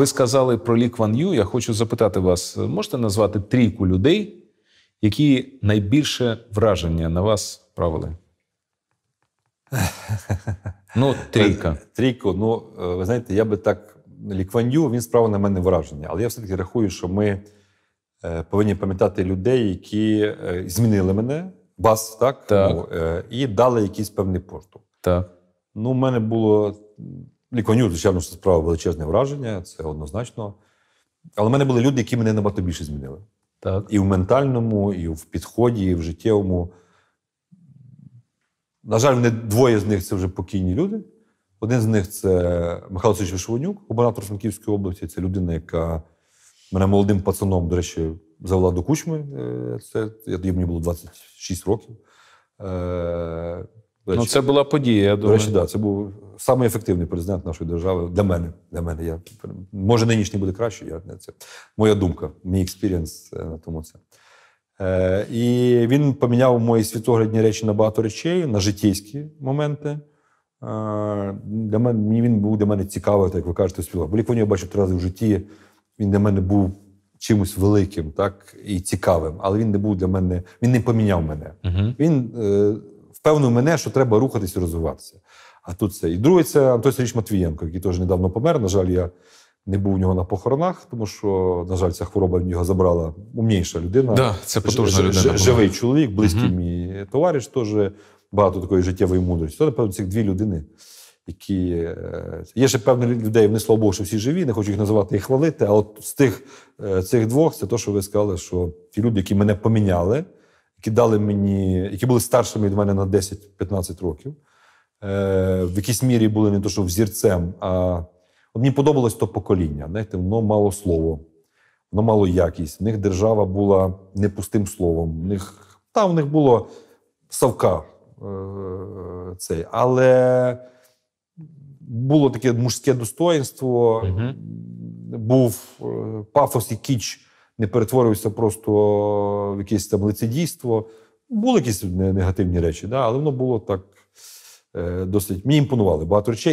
Ви сказали про Лі Кван Ю. Я хочу запитати вас: е, можете назвати трійку людей, які найбільше враження на вас правили? Ну, трійка. Е, трійку. Ну, е, ви знаєте, я би так. Лі він справив на мене враження. Але я все-таки рахую, що ми повинні пам'ятати людей, які змінили мене, вас, так? так. Ну, і дали якийсь певний поштовх. Так. Ну, в мене було. Ліконю, звичайно, справа величезне враження, це однозначно. Але в мене були люди, які мене набагато більше змінили. Так. І в ментальному, і в підході, і в життєвому. На жаль, вони двоє з них це вже покійні люди. Один з них це Михайло Сергійович Вишивонюк, губернатор Франківської області. Це людина, яка мене молодим пацаном, до речі, завела до кучми. Е, це я тоді мені було 26 років. Е, ну, речі, ну, це була подія. я думаю. До речі, так, да, це був Саме ефективний президент нашої держави для мене. Для мене. Я, Може, нинішній буде краще. Я, це Моя думка, мій експірієнс е, на тому це. Е, І він поміняв мої світоглядні речі на багато речей, на життєйські моменти. Е, для мене він був для мене цікавий, так як ви кажете, співак. Бо Ліквонів я бачив три рази в житті. Він для мене був чимось великим, так і цікавим. Але він не був для мене, він не поміняв мене. uh Він е, впевнив мене, що треба рухатись і розвиватися. А тут це. І другий це Антон Сергійович Матвієнко, який теж недавно помер. На жаль, я не був у нього на похоронах, тому що, на жаль, ця хвороба в нього забрала умніша людина. Да, це потужна людина. Живий чоловік, близький угу. мій товариш, теж багато такої життєвої мудрості. Це, напевно, цих дві людини. Які е, є ще певні людей, вони слава Богу, що всі живі, не хочу їх називати і хвалити. А от з тих е, цих двох, це те, що ви сказали, що ті люди, які мене поміняли, які дали мені, які були старшими від мене на 10-15 років, Е, в якійсь мірі були не то, що взірцем, а От мені подобалось то покоління. Знаєте, воно мало слово, воно мало якість. В них держава була не пустим словом. В них там в них було савка е, цей, але було таке мужське достоїнство, угу. був е, пафос і кіч не перетворився просто в якесь там лицедійство. Були якісь негативні речі, да, але воно було так Е, досить мені імпонували багато речей.